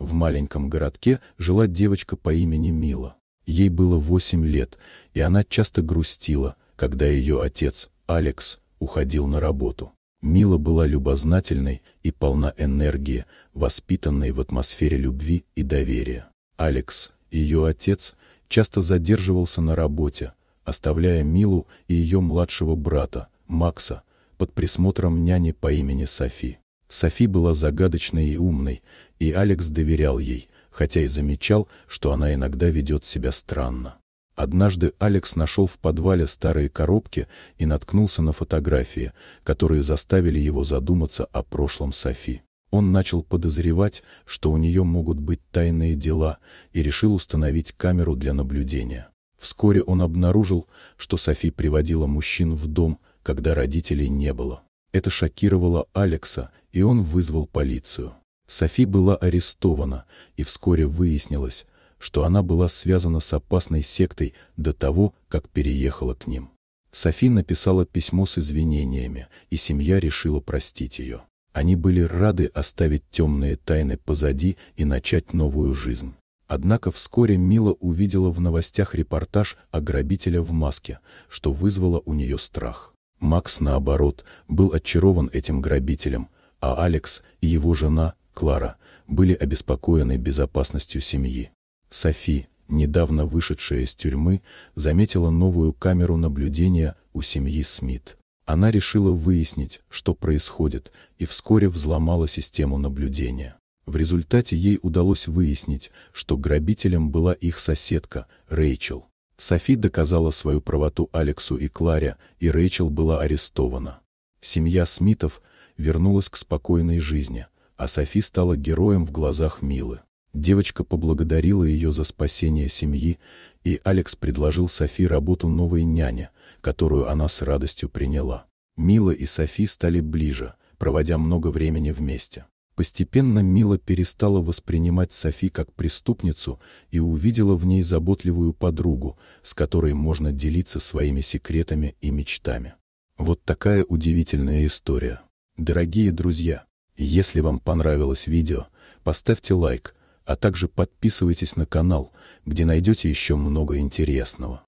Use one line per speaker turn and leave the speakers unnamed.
В маленьком городке жила девочка по имени Мила. Ей было восемь лет, и она часто грустила, когда ее отец, Алекс, уходил на работу. Мила была любознательной и полна энергии, воспитанной в атмосфере любви и доверия. Алекс, ее отец, часто задерживался на работе, оставляя Милу и ее младшего брата, Макса, под присмотром няни по имени Софи. Софи была загадочной и умной, и Алекс доверял ей, хотя и замечал, что она иногда ведет себя странно. Однажды Алекс нашел в подвале старые коробки и наткнулся на фотографии, которые заставили его задуматься о прошлом Софи. Он начал подозревать, что у нее могут быть тайные дела, и решил установить камеру для наблюдения. Вскоре он обнаружил, что Софи приводила мужчин в дом, когда родителей не было. Это шокировало Алекса, и он вызвал полицию. Софи была арестована, и вскоре выяснилось, что она была связана с опасной сектой до того, как переехала к ним. Софи написала письмо с извинениями, и семья решила простить ее. Они были рады оставить темные тайны позади и начать новую жизнь. Однако вскоре Мила увидела в новостях репортаж о грабителя в маске, что вызвало у нее страх. Макс, наоборот, был очарован этим грабителем, а Алекс и его жена, Клара, были обеспокоены безопасностью семьи. Софи, недавно вышедшая из тюрьмы, заметила новую камеру наблюдения у семьи Смит. Она решила выяснить, что происходит, и вскоре взломала систему наблюдения. В результате ей удалось выяснить, что грабителем была их соседка, Рэйчел. Софи доказала свою правоту Алексу и Кларе, и Рэйчел была арестована. Семья Смитов вернулась к спокойной жизни, а Софи стала героем в глазах Милы. Девочка поблагодарила ее за спасение семьи, и Алекс предложил Софи работу новой няне, которую она с радостью приняла. Мила и Софи стали ближе, проводя много времени вместе постепенно Мила перестала воспринимать Софи как преступницу и увидела в ней заботливую подругу, с которой можно делиться своими секретами и мечтами. Вот такая удивительная история. Дорогие друзья, если вам понравилось видео, поставьте лайк, а также подписывайтесь на канал, где найдете еще много интересного.